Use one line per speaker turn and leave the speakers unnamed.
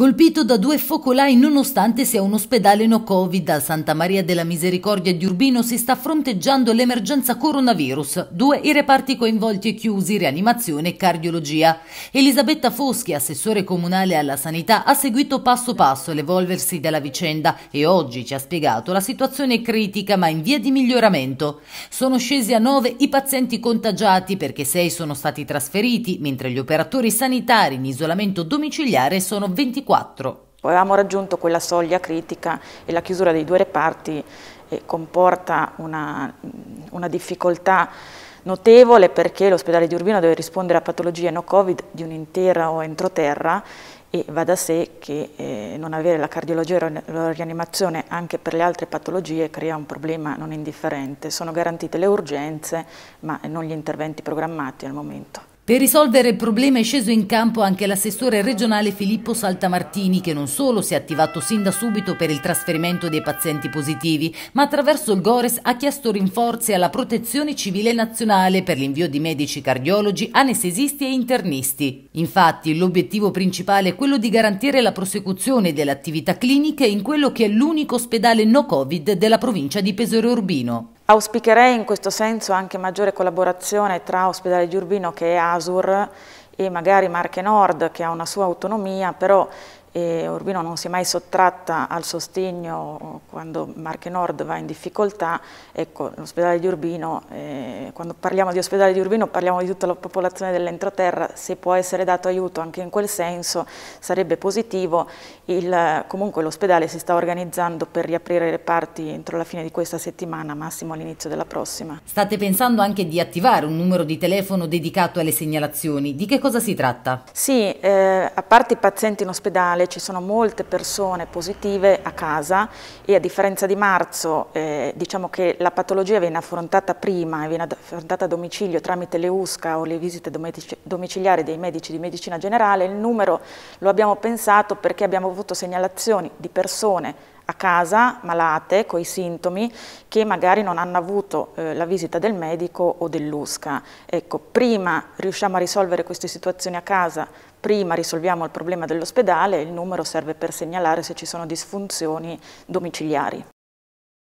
colpito da due focolai nonostante sia un ospedale no covid a Santa Maria della Misericordia di Urbino si sta fronteggiando l'emergenza coronavirus due i reparti coinvolti e chiusi rianimazione e cardiologia Elisabetta Foschi assessore comunale alla sanità ha seguito passo passo l'evolversi della vicenda e oggi ci ha spiegato la situazione è critica ma in via di miglioramento sono scesi a nove i pazienti contagiati perché sei sono stati trasferiti mentre gli operatori sanitari in isolamento domiciliare
sono 24 2024. Avevamo raggiunto quella soglia critica e la chiusura dei due reparti comporta una, una difficoltà notevole perché l'ospedale di Urbino deve rispondere a patologie no covid di un'intera o entroterra e va da sé che eh, non avere la cardiologia e la rianimazione anche per le altre patologie crea un problema non indifferente. Sono garantite le urgenze ma non gli interventi programmati al momento.
Per risolvere il problema è sceso in campo anche l'assessore regionale Filippo Saltamartini che non solo si è attivato sin da subito per il trasferimento dei pazienti positivi, ma attraverso il Gores ha chiesto rinforzi alla protezione civile nazionale per l'invio di medici cardiologi, anestesisti e internisti. Infatti l'obiettivo principale è quello di garantire la prosecuzione delle attività cliniche in quello che è l'unico ospedale no Covid della provincia di Pesaro Urbino.
Auspicherei in questo senso anche maggiore collaborazione tra Ospedale di Urbino che è ASUR e magari Marche Nord che ha una sua autonomia, però e Urbino non si è mai sottratta al sostegno quando Marche Nord va in difficoltà, ecco l'ospedale di Urbino, eh, quando parliamo di ospedale di Urbino parliamo di tutta la popolazione dell'entroterra, se può essere dato aiuto anche in quel senso sarebbe positivo, Il, comunque l'ospedale si sta organizzando per riaprire le parti entro la fine di questa settimana, massimo all'inizio della prossima. State pensando anche
di attivare un numero di telefono dedicato alle segnalazioni, di che cosa si tratta?
Sì, eh, a parte i pazienti in ospedale, generale ci sono molte persone positive a casa e a differenza di marzo eh, diciamo che la patologia viene affrontata prima, viene affrontata a domicilio tramite le USCA o le visite domiciliari dei medici di medicina generale, il numero lo abbiamo pensato perché abbiamo avuto segnalazioni di persone a casa malate, con i sintomi, che magari non hanno avuto eh, la visita del medico o dell'USCA. Ecco, prima riusciamo a risolvere queste situazioni a casa, prima risolviamo il problema dell'ospedale, il numero serve per segnalare se ci sono disfunzioni domiciliari.